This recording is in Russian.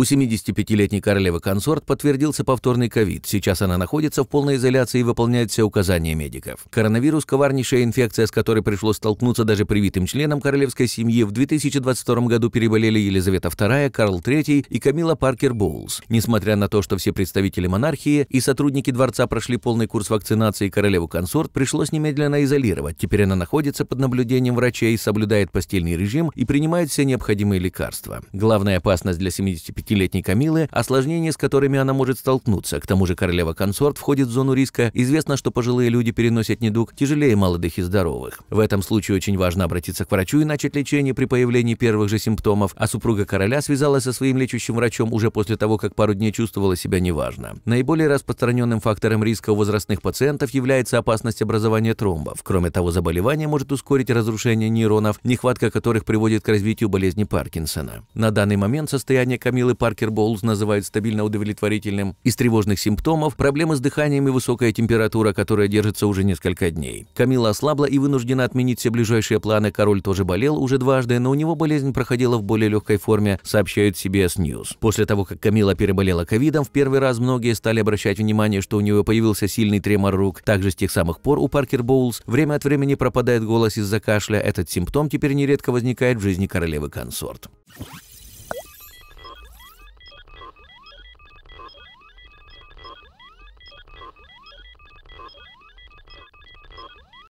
У 75-летней королевы консорт подтвердился повторный ковид. Сейчас она находится в полной изоляции и выполняет все указания медиков. Коронавирус – коварнейшая инфекция, с которой пришлось столкнуться даже привитым членам королевской семьи. В 2022 году переболели Елизавета II, Карл III и Камила Паркер Боулс. Несмотря на то, что все представители монархии и сотрудники дворца прошли полный курс вакцинации, королеву консорт пришлось немедленно изолировать. Теперь она находится под наблюдением врачей, соблюдает постельный режим и принимает все необходимые лекарства. Главная опасность для 75 20-летней Камилы, осложнения с которыми она может столкнуться. К тому же королева-консорт входит в зону риска. Известно, что пожилые люди переносят недуг тяжелее молодых и здоровых. В этом случае очень важно обратиться к врачу и начать лечение при появлении первых же симптомов, а супруга короля связалась со своим лечащим врачом уже после того, как пару дней чувствовала себя неважно. Наиболее распространенным фактором риска у возрастных пациентов является опасность образования тромбов. Кроме того, заболевание может ускорить разрушение нейронов, нехватка которых приводит к развитию болезни Паркинсона. На данный момент состояние Камилы Паркер Боулс называет стабильно удовлетворительным, из тревожных симптомов – проблемы с дыханием и высокая температура, которая держится уже несколько дней. Камила ослабла и вынуждена отменить все ближайшие планы. Король тоже болел уже дважды, но у него болезнь проходила в более легкой форме, сообщают CBS News. После того, как Камила переболела ковидом, в первый раз многие стали обращать внимание, что у него появился сильный тремор рук. Также с тех самых пор у Паркер Боулс время от времени пропадает голос из-за кашля. Этот симптом теперь нередко возникает в жизни королевы консорт.